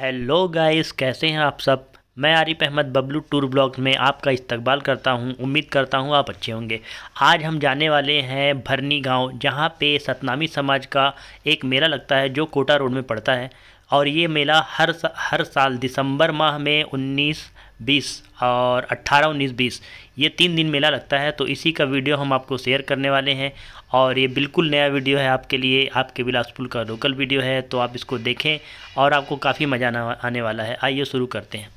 hello guys कैसे हैं आप सब मैं आरिफ अहमद बबलू टूर ब्लॉग में आपका इस्तकबाल करता हूं उम्मीद करता हूं आप अच्छे होंगे आज हम जाने वाले हैं भरनी गांव जहां पे सतनामी समाज का एक मेला लगता है जो कोटा रोड में पड़ता है और ये मेला हर सा, हर साल दिसंबर माह में उन्नीस बीस और अट्ठारह उन्नीस बीस ये तीन दिन मेला लगता है तो इसी का वीडियो हम आपको शेयर करने वाले हैं और ये बिल्कुल नया वीडियो है आपके लिए आपके बिलासपुर का लोकल वीडियो है तो आप इसको देखें और आपको काफ़ी मज़ा आने वाला है आइए शुरू करते हैं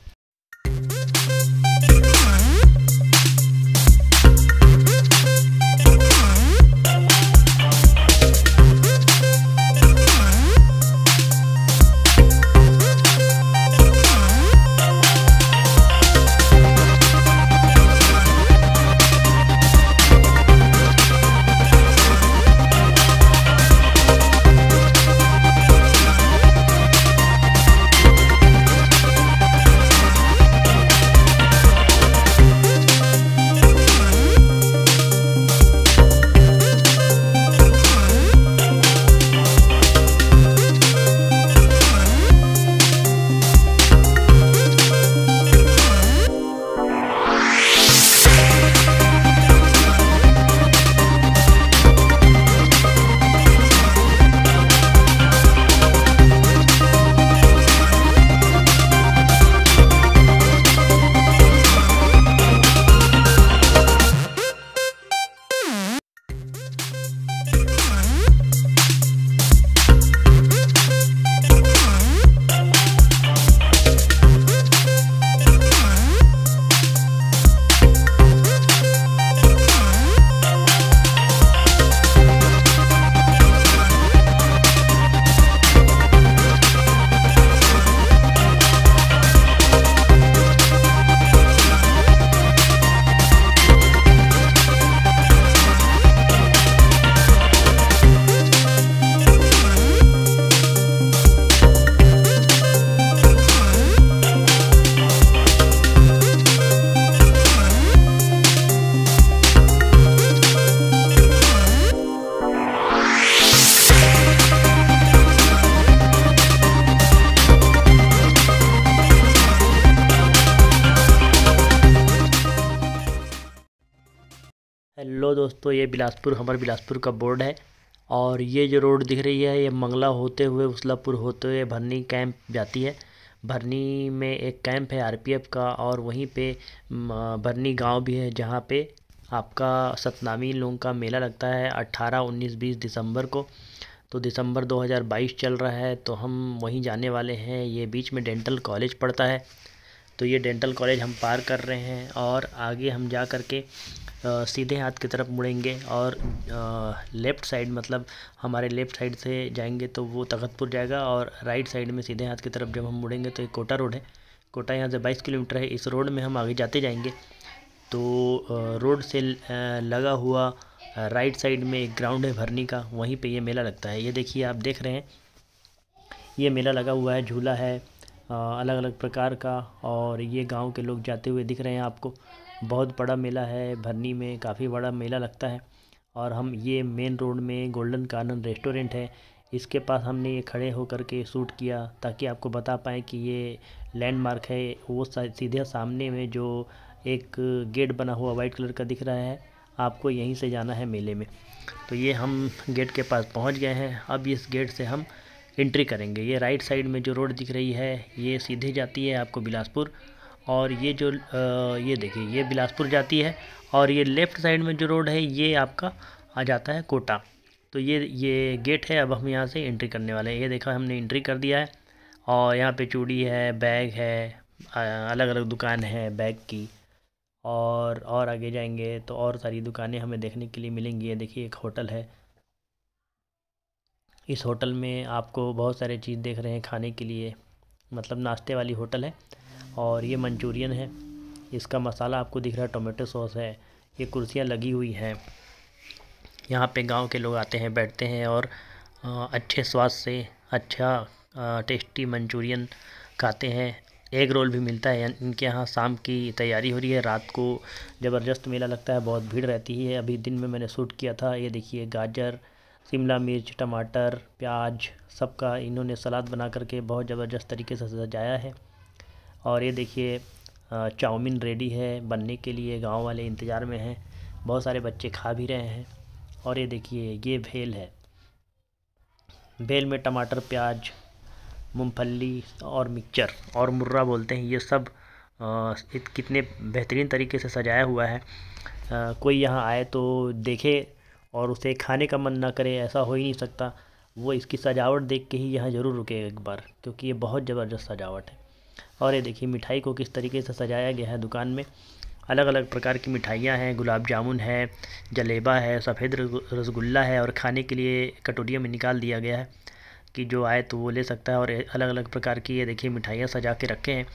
हेलो दोस्तों ये बिलासपुर हमारे बिलासपुर का बोर्ड है और ये जो रोड दिख रही है ये मंगला होते हुए उसलापुर होते हुए भरनी कैंप जाती है भरनी में एक कैंप है आरपीएफ का और वहीं पे भरनी गांव भी है जहाँ पे आपका सतनामी लोगों का मेला लगता है 18, 19, 20 दिसंबर को तो दिसंबर 2022 चल रहा है तो हम वहीं जाने वाले हैं ये बीच में डेंटल कॉलेज पड़ता है तो ये डेंटल कॉलेज हम पार कर रहे हैं और आगे हम जा कर के सीधे हाथ की तरफ मुड़ेंगे और लेफ़्ट साइड मतलब हमारे लेफ़्ट साइड से जाएंगे तो वो तखतपुर जाएगा और राइट साइड में सीधे हाथ की तरफ जब हम मुड़ेंगे तो एक कोटा रोड है कोटा यहाँ से बाईस किलोमीटर है इस रोड में हम आगे जाते जाएंगे तो रोड से लगा हुआ राइट साइड में एक ग्राउंड है भरनी का वहीं पे ये मेला लगता है ये देखिए आप देख रहे हैं ये मेला लगा हुआ है झूला है अलग अलग प्रकार का और ये गांव के लोग जाते हुए दिख रहे हैं आपको बहुत बड़ा मेला है भरनी में काफ़ी बड़ा मेला लगता है और हम ये मेन रोड में गोल्डन कानन रेस्टोरेंट है इसके पास हमने ये खड़े होकर के शूट किया ताकि आपको बता पाएँ कि ये लैंडमार्क है वो सीधे सामने में जो एक गेट बना हुआ वाइट कलर का दिख रहा है आपको यहीं से जाना है मेले में तो ये हम गेट के पास पहुंच गए हैं अब इस गेट से हम एंट्री करेंगे ये राइट साइड में जो रोड दिख रही है ये सीधे जाती है आपको बिलासपुर और ये जो ये देखिए ये बिलासपुर जाती है और ये लेफ़्ट साइड में जो रोड है ये आपका आ जाता है कोटा तो ये ये गेट है अब हम यहाँ से एंट्री करने वाले हैं ये देखा हमने एंट्री कर दिया है और यहाँ पे चूड़ी है बैग है अलग अलग दुकान है बैग की और और आगे जाएंगे तो और सारी दुकानें हमें देखने के लिए मिलेंगी ये देखिए एक होटल है इस होटल में आपको बहुत सारे चीज़ देख रहे हैं खाने के लिए मतलब नाश्ते वाली होटल है और ये मंचूरियन है इसका मसाला आपको दिख रहा है टोमेटो सॉस है ये कुर्सियाँ लगी हुई हैं यहाँ पे गांव के लोग आते हैं बैठते हैं और अच्छे स्वाद से अच्छा टेस्टी मंचूरियन खाते हैं एग रोल भी मिलता है इनके यहाँ शाम की तैयारी हो रही है रात को ज़बरदस्त मेला लगता है बहुत भीड़ रहती है अभी दिन में मैंने सूट किया था ये देखिए गाजर शिमला मिर्च टमाटर प्याज सबका इन्होंने सलाद बना करके बहुत ज़बरदस्त तरीके से सजाया है और ये देखिए चाउमीन रेडी है बनने के लिए गांव वाले इंतज़ार में हैं बहुत सारे बच्चे खा भी रहे हैं और ये देखिए ये भेल है भेल में टमाटर प्याज मूँगफली और मिक्सचर और मुर्रा बोलते हैं ये सब आ, कितने बेहतरीन तरीके से सजाया हुआ है आ, कोई यहाँ आए तो देखे और उसे खाने का मन ना करे ऐसा हो ही नहीं सकता वो इसकी सजावट देख के ही यहाँ ज़रूर रुकेगा एक बार क्योंकि ये बहुत ज़बरदस्त सजावट है और ये देखिए मिठाई को किस तरीके से सजाया गया है दुकान में अलग अलग प्रकार की मिठाइयाँ हैं गुलाब जामुन है जलेबा है सफ़ेद रसगुल्ला है और खाने के लिए कटोरियों में निकाल दिया गया है कि जो आए तो वो ले सकता है और अलग अलग प्रकार की ये देखिए मिठाइयाँ सजा के रखे हैं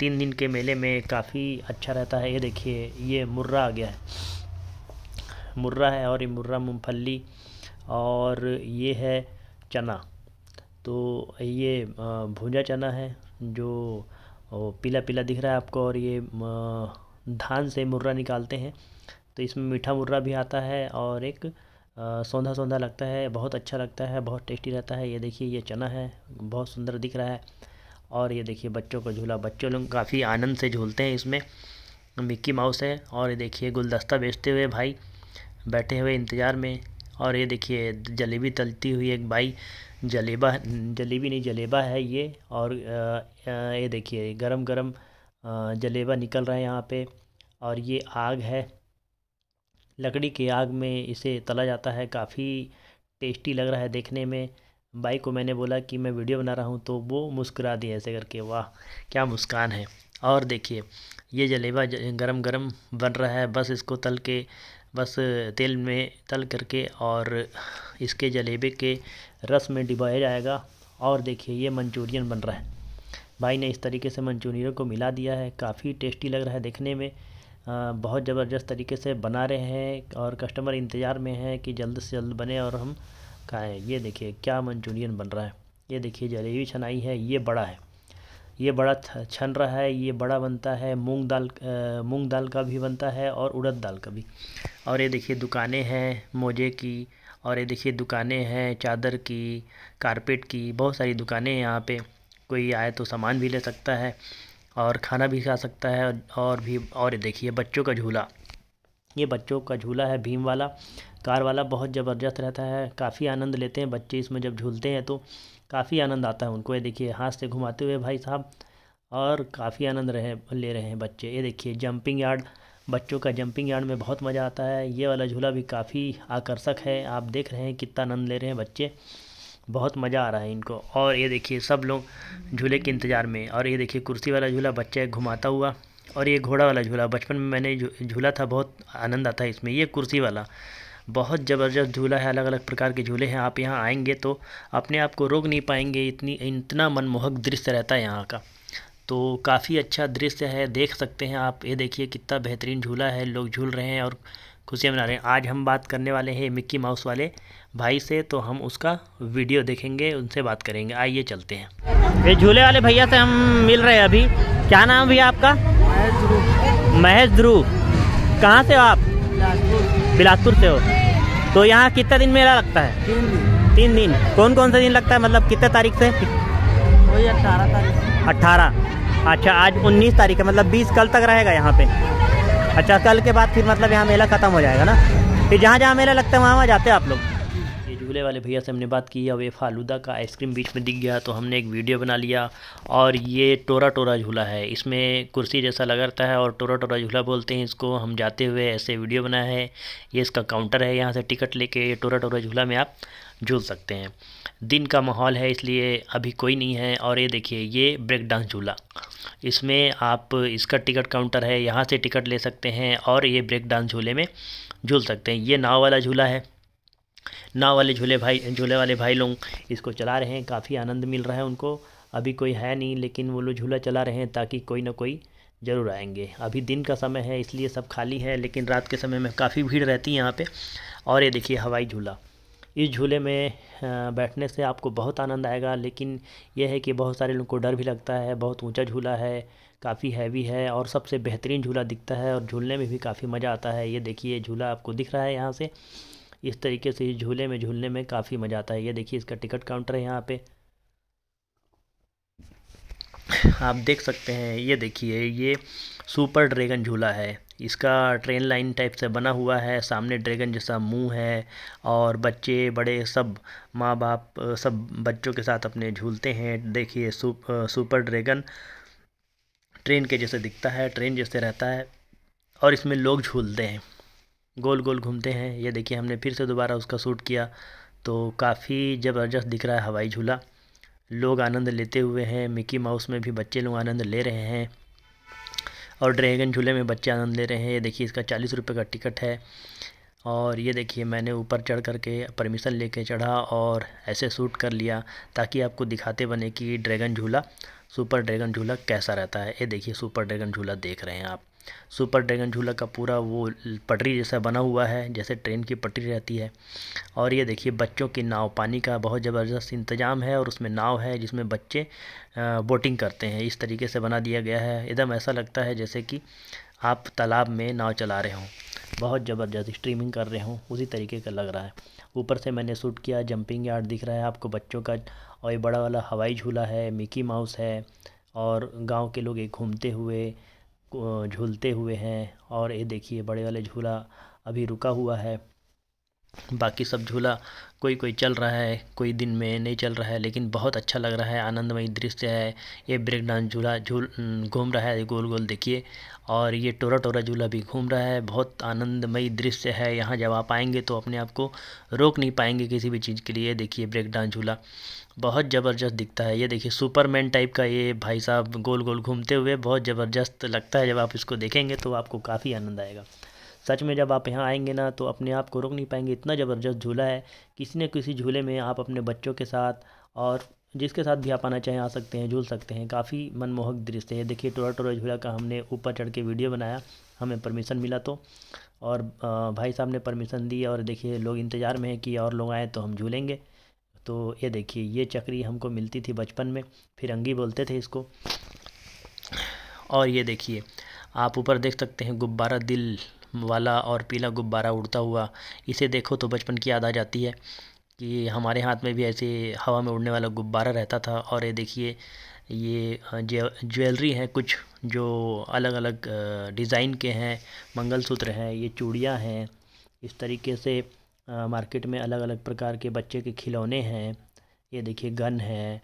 तीन दिन के मेले में काफ़ी अच्छा रहता है ये देखिए ये मुर्रा आ गया है मुर्रा है और ये मुर्रा मूँगफली और ये है चना तो ये भुंजा चना है जो पीला पीला दिख रहा है आपको और ये धान से मुर्रा निकालते हैं तो इसमें मीठा मुर्रा भी आता है और एक सौंधा सौंधा लगता है बहुत अच्छा लगता है बहुत टेस्टी रहता है ये देखिए ये चना है बहुत सुंदर दिख रहा है और ये देखिए बच्चों का झूला बच्चों लोग काफ़ी आनंद से झूलते हैं इसमें मिक्की माउस है और ये देखिए गुलदस्ता बेचते हुए भाई बैठे हुए इंतज़ार में और ये देखिए जलेबी तलती हुई एक बाई जलेबा जलेबी नहीं जलेबा है ये और ये देखिए गरम गरम जलेबा निकल रहा है यहाँ पे और ये आग है लकड़ी की आग में इसे तला जाता है काफ़ी टेस्टी लग रहा है देखने में बाई को मैंने बोला कि मैं वीडियो बना रहा हूँ तो वो मुस्करा दिए ऐसे करके वाह क्या मुस्कान है और देखिए ये जलेबा गरम गरम बन रहा है बस इसको तल के बस तेल में तल करके और इसके जलेबे के रस में डिबाया जाएगा और देखिए ये मंचूरियन बन रहा है भाई ने इस तरीके से मंचूरियन को मिला दिया है काफ़ी टेस्टी लग रहा है देखने में आ, बहुत ज़बरदस्त तरीके से बना रहे हैं और कस्टमर इंतज़ार में है कि जल्द से जल्द बने और हम खाएँ ये देखिए क्या मंचूरियन बन रहा है ये देखिए जलेबी छनाई है ये बड़ा है ये बड़ा छन रहा है ये बड़ा बनता है मूंग दाल मूंग दाल का भी बनता है और उड़द दाल का भी और ये देखिए दुकानें हैं मोजे की और ये देखिए दुकानें हैं चादर की कारपेट की बहुत सारी दुकानें हैं यहाँ पे कोई आए तो सामान भी ले सकता है और खाना भी खा सकता है और भी और देखिए बच्चों का झूला ये बच्चों का झूला है भीम वाला कार वाला बहुत ज़बरदस्त रहता है काफ़ी आनंद लेते हैं बच्चे इसमें जब झूलते हैं तो काफ़ी आनंद आता है उनको ये देखिए हाथ से घुमाते हुए भाई साहब और काफ़ी आनंद रहे ले रहे हैं बच्चे ये देखिए जंपिंग यार्ड बच्चों का जंपिंग यार्ड में बहुत मज़ा आता है ये वाला झूला भी काफ़ी आकर्षक है आप देख रहे हैं कितना आनंद ले रहे हैं बच्चे बहुत मज़ा आ रहा है इनको और ये देखिए सब लोग झूले के इंतज़ार में और ये देखिए कुर्सी वाला झूला बच्चा घुमाता हुआ और ये घोड़ा वाला झूला बचपन में मैंने झूला था बहुत आनंद आता है इसमें ये कुर्सी वाला बहुत ज़बरदस्त झूला है अलग अलग प्रकार के झूले हैं आप यहाँ आएंगे तो अपने आप को रोक नहीं पाएंगे इतनी इतना मनमोहक दृश्य रहता है यहाँ का तो काफ़ी अच्छा दृश्य है देख सकते हैं आप ये देखिए कितना बेहतरीन झूला है लोग झूल रहे हैं और खुशियाँ मना रहे हैं आज हम बात करने वाले हैं मिक्की माउस वाले भाई से तो हम उसका वीडियो देखेंगे उनसे बात करेंगे आइए चलते हैं ये झूले वाले भैया से हम मिल रहे हैं अभी क्या नाम भैया आपका महेश ध्रुव महेश ध्रुव कहाँ से हो आप बिलासपुर से हो तो यहाँ कितना दिन मेला लगता है तीन दिन तीन दिन कौन कौन सा दिन लगता है मतलब कितने तारीख से वही अट्ठारह तारीख अट्ठारह अच्छा आज उन्नीस तारीख है मतलब बीस कल तक रहेगा यहाँ पे अच्छा कल के बाद फिर मतलब यहाँ मेला ख़त्म हो जाएगा ना फिर जहाँ जहाँ मेला लगता है वहाँ वहाँ जाते हैं आप लोग चुले वाले भैया से हमने बात की अब ये फालूदा का आइसक्रीम बीच में दिख गया तो हमने एक वीडियो बना लिया और ये टोरा टोरा झूला है इसमें कुर्सी जैसा लगा रहता है और टोरा टोरा झूला बोलते हैं इसको हम जाते हुए ऐसे वीडियो बनाया है ये इसका काउंटर है यहाँ से टिकट लेके ये टोरा टोरा झूला में आप झूल सकते हैं दिन का माहौल है इसलिए अभी कोई नहीं है और ये देखिए ये ब्रेक डांस झूला इसमें आप इसका टिकट काउंटर है यहाँ से टिकट ले सकते हैं और ये ब्रेक डांस झूले में झूल सकते हैं ये नाव वाला झूला है नाव वाले झूले भाई झूले वाले भाई लोग इसको चला रहे हैं काफ़ी आनंद मिल रहा है उनको अभी कोई है नहीं लेकिन वो लोग झूला चला रहे हैं ताकि कोई ना कोई ज़रूर आएंगे अभी दिन का समय है इसलिए सब खाली है लेकिन रात के समय में काफ़ी भीड़ रहती है यहाँ पर और ये देखिए हवाई झूला इस झूले में बैठने से आपको बहुत आनंद आएगा लेकिन यह है कि बहुत सारे लोगों को डर भी लगता है बहुत ऊंचा झूला है काफ़ी हैवी है और सबसे बेहतरीन झूला दिखता है और झूलने में भी काफ़ी मज़ा आता है ये देखिए झूला आपको दिख रहा है यहाँ से इस तरीके से इस झूले में झूलने में काफ़ी मज़ा आता है ये देखिए इसका टिकट काउंटर है यहाँ पे आप देख सकते हैं ये देखिए ये सुपर ड्रैगन झूला है इसका ट्रेन लाइन टाइप से बना हुआ है सामने ड्रैगन जैसा मुंह है और बच्चे बड़े सब माँ बाप सब बच्चों के साथ अपने झूलते हैं देखिए सुपर ड्रैगन ट्रेन के जैसे दिखता है ट्रेन जैसे रहता है और इसमें लोग झूलते हैं गोल गोल घूमते हैं ये देखिए हमने फिर से दोबारा उसका शूट किया तो काफ़ी ज़बरदस्त दिख रहा है हवाई झूला लोग आनंद लेते हुए हैं मिकी माउस में भी बच्चे लोग आनंद ले रहे हैं और ड्रैगन झूले में बच्चे आनंद ले रहे हैं ये देखिए इसका चालीस रुपये का टिकट है और ये देखिए मैंने ऊपर चढ़ कर के परमिशन ले चढ़ा और ऐसे शूट कर लिया ताकि आपको दिखाते बने कि ड्रैगन झूला सुपर ड्रैगन झूला कैसा रहता है ये देखिए सुपर ड्रैगन झूला देख रहे हैं आप सुपर ड्रैगन झूला का पूरा वो पटरी जैसा बना हुआ है जैसे ट्रेन की पटरी रहती है और ये देखिए बच्चों की नाव पानी का बहुत ज़बरदस्त इंतजाम है और उसमें नाव है जिसमें बच्चे बोटिंग करते हैं इस तरीके से बना दिया गया है एकदम ऐसा लगता है जैसे कि आप तालाब में नाव चला रहे हों बहुत ज़बरदस्त स्ट्रीमिंग कर रहे हों उसी तरीके का लग रहा है ऊपर से मैंने शूट किया जंपिंग यार्ड दिख रहा है आपको बच्चों का और ये बड़ा वाला हवाई झूला है मिकी माउस है और गांव के लोग एक घूमते हुए झूलते हुए हैं और ये देखिए बड़े वाले झूला अभी रुका हुआ है बाकी सब झूला कोई कोई चल रहा है कोई दिन में नहीं चल रहा है लेकिन बहुत अच्छा लग रहा है आनंदमयी दृश्य है ये ब्रेक डांस झूला झूल घूम रहा है गोल गोल देखिए और ये टोरा टोरा झूला भी घूम रहा है बहुत आनंदमयी दृश्य है यहाँ जब आप आएंगे तो अपने आप को रोक नहीं पाएंगे किसी भी चीज़ के लिए देखिए ब्रेक डांस झूला बहुत ज़बरदस्त दिखता है ये देखिए सुपरमैन टाइप का ये भाई साहब गोल गोल घूमते हुए बहुत ज़बरदस्त लगता है जब आप इसको देखेंगे तो आपको काफ़ी आनंद आएगा सच में जब आप यहाँ आएंगे ना तो अपने आप को रोक नहीं पाएंगे इतना ज़बरदस्त झूला है किसी न किसी झूले में आप अपने बच्चों के साथ और जिसके साथ भी आप आना चाहें आ सकते हैं झूल सकते हैं काफ़ी मनमोहक दृश्य है देखिए टोरा टोरा झूला का हमने ऊपर चढ़ के वीडियो बनाया हमें परमिशन मिला तो और भाई साहब ने परमिशन दी और देखिए लोग इंतज़ार में हैं कि और लोग आएँ तो हम झूलेंगे तो ये देखिए ये चक्री हमको मिलती थी बचपन में फिर अंगी बोलते थे इसको और ये देखिए आप ऊपर देख सकते हैं गुब्बारा दिल वाला और पीला गुब्बारा उड़ता हुआ इसे देखो तो बचपन की याद आ जाती है कि हमारे हाथ में भी ऐसे हवा में उड़ने वाला गुब्बारा रहता था और ये देखिए ये ज्वेलरी है कुछ जो अलग अलग डिज़ाइन के हैं मंगलसूत्र हैं ये चूड़ियाँ हैं इस तरीके से मार्केट में अलग अलग प्रकार के बच्चे के खिलौने हैं ये देखिए गन है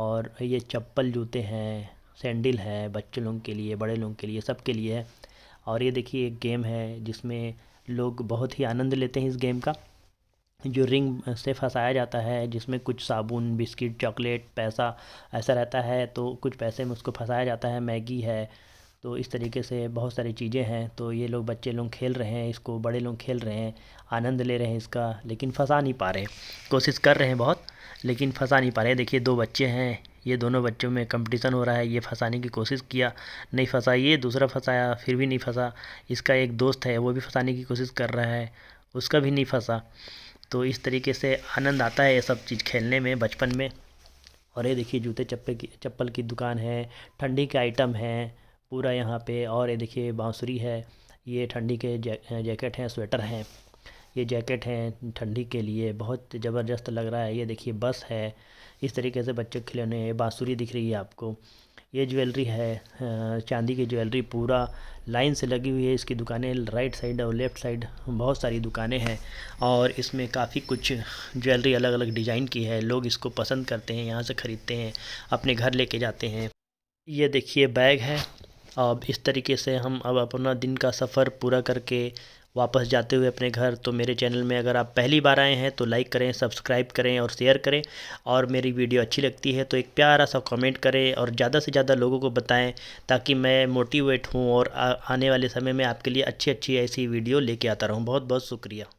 और ये चप्पल जूते हैं सैंडल है बच्चे लोगों के लिए बड़े लोगों के लिए सब के लिए है और ये देखिए एक गेम है जिसमें लोग बहुत ही आनंद लेते हैं इस गेम का जो रिंग से फंसाया जाता है जिसमें कुछ साबुन बिस्किट चॉकलेट पैसा ऐसा रहता है तो कुछ पैसे में उसको फंसाया जाता है मैगी है तो इस तरीके से बहुत सारी चीज़ें हैं तो ये लोग बच्चे लोग खेल रहे हैं इसको बड़े लोग खेल रहे हैं आनंद ले रहे हैं इसका लेकिन फंसा नहीं पा रहे कोशिश कर रहे हैं बहुत लेकिन फंसा नहीं पा रहे देखिए दो बच्चे हैं ये दोनों बच्चों में कंपटीशन हो रहा है ये फंसाने की कोशिश किया नहीं फंसा ये दूसरा फंसाया फिर भी नहीं फंसा इसका एक दोस्त है वो भी फंसाने की कोशिश कर रहा है उसका भी नहीं फंसा तो इस तरीके से आनंद आता है ये सब चीज़ खेलने में बचपन में और ये देखिए जूते चप्पे की चप्पल की दुकान है ठंडी के आइटम हैं पूरा यहाँ पर और ये देखिए बाँसुरी है ये ठंडी के जैकेट हैं स्वेटर हैं ये जैकेट हैं ठंडी के लिए बहुत ज़बरदस्त लग रहा है ये देखिए बस है इस तरीके से बच्चों के खिलौने बाँसुरी दिख रही है आपको ये ज्वेलरी है चांदी की ज्वेलरी पूरा लाइन से लगी हुई है इसकी दुकानें राइट साइड और लेफ़्ट साइड बहुत सारी दुकानें हैं और इसमें काफ़ी कुछ ज्वेलरी अलग अलग डिज़ाइन की है लोग इसको पसंद करते हैं यहाँ से ख़रीदते हैं अपने घर लेके जाते हैं ये देखिए बैग है अब इस तरीके से हम अब अपना दिन का सफ़र पूरा करके वापस जाते हुए अपने घर तो मेरे चैनल में अगर आप पहली बार आए हैं तो लाइक करें सब्सक्राइब करें और शेयर करें और मेरी वीडियो अच्छी लगती है तो एक प्यारा सा कमेंट करें और ज़्यादा से ज़्यादा लोगों को बताएं ताकि मैं मोटिवेट हूँ और आने वाले समय में आपके लिए अच्छी अच्छी ऐसी वीडियो लेके आता रहूँ बहुत बहुत शुक्रिया